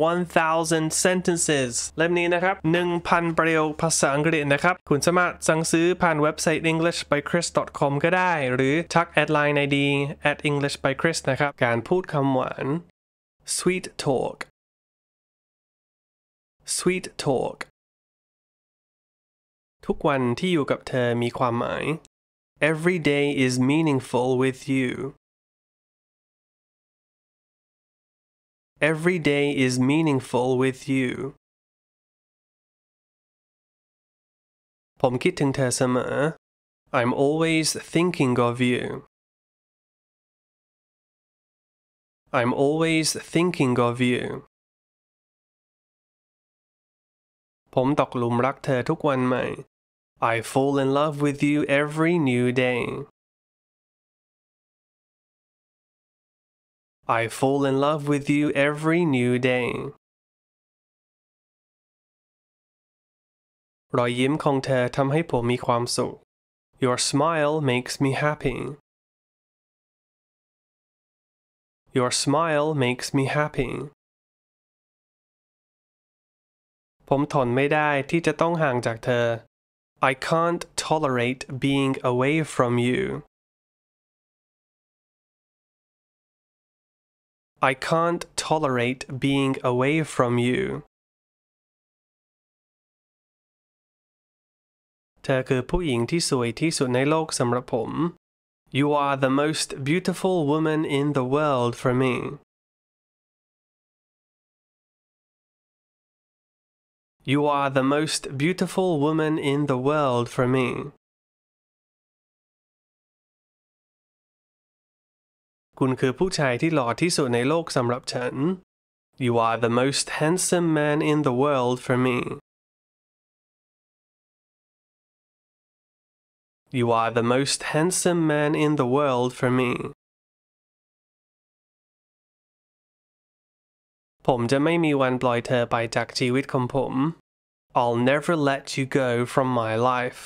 1,000 sentences เล่มนี้นะครับ 1,000 ประโยคภาษาอังกฤษนะครับ คุณสามารถสั่งซื้อผ่านเว็บไซต์ english by chris com ก็ได้ หรือทักแอดไลน์ในดี at english by chris นะครับ การพูดคำหวาน sweet talk sweet talk ทุกวันที่อยู่กับเธอมีความหมาย every day is meaningful with you every day is meaningful with you ผมคิดถึงเธอเสมอ I'm always thinking of you I'm always thinking of you ผมตกหลุมรักเธอทุกวันใหม่ I fall in love with you every new day I fall in love with you every new day รอยยิ้มของเธอทำให้ผมมีความสุข Your smile makes me happy Your smile makes me happy ผมทนไม่ได้ที่จะต้องห่างจากเธอ I can't tolerate being away from you I can't tolerate being away from you เธอคือผู้หญิงที่สวยที่สุดในโลกสำหรับผม You are the most beautiful woman in the world for me You are the most beautiful woman in the world for me คุณคือผู้ชายที่หล่อที่สุดในโลกสำหรับฉัน You are the most handsome man in the world for me You are the most handsome man in the world for me ผมจะไม่มีวันปล่อยเธอไปจากชีวิตของผม I'll never let you go from my life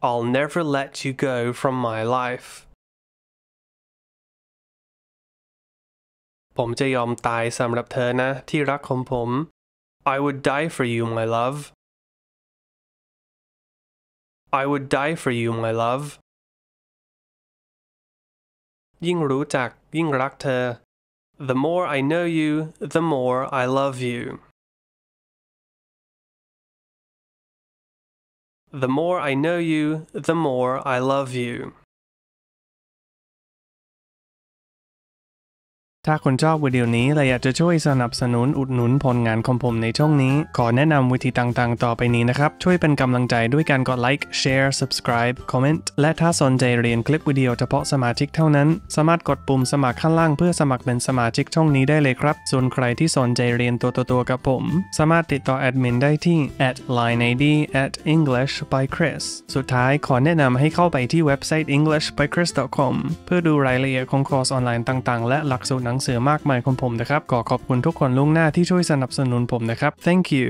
I'll never let you go from my ผมจะยอมตายสำหรับเธอนะที่รักของผม. I would die for you my love I would die for you my love ยิ่งรู้จักยิ่งรักเธอ The more I know you the more I love you The more I know you, the more I love you. ถ้าคนชอบวิดีโอนี้และอยากจะช่วยสนับสนุนอุดหนุนผลงานของผมในช่องนี้ ขอแนะนำวิธีต่างๆต่อไปนี้นะครับ ช่วยเป็นกำลังใจด้วยการกดไลค์แชร์ subscribe comment และถ้าสนใจเรียนคลิปวิดีโอเฉพาะสมาชิกเท่านั้น สามารถกดปุ่มสมัครข้างล่างเพื่อสมัครเป็นสมาชิกช่องนี้ได้เลยครับ ส่วนใครที่สนใจเรียนตัวตตัวกับผม สามารถติดต่อแอดมินได้ที่ at line id at english by chris สุดท้ายขอแนะนำให้เข้าไปที่เว็บไซต์ english by chris com เพื่อดูรายละเอียดของคอร์สออนไลน์ต่างๆและหลักสูตรหนังสือมากมายของผมนะครับขอขอบคุณทุกคนล่วงหน้าที่ช่วยสนับสนุนผมนะครับ thank you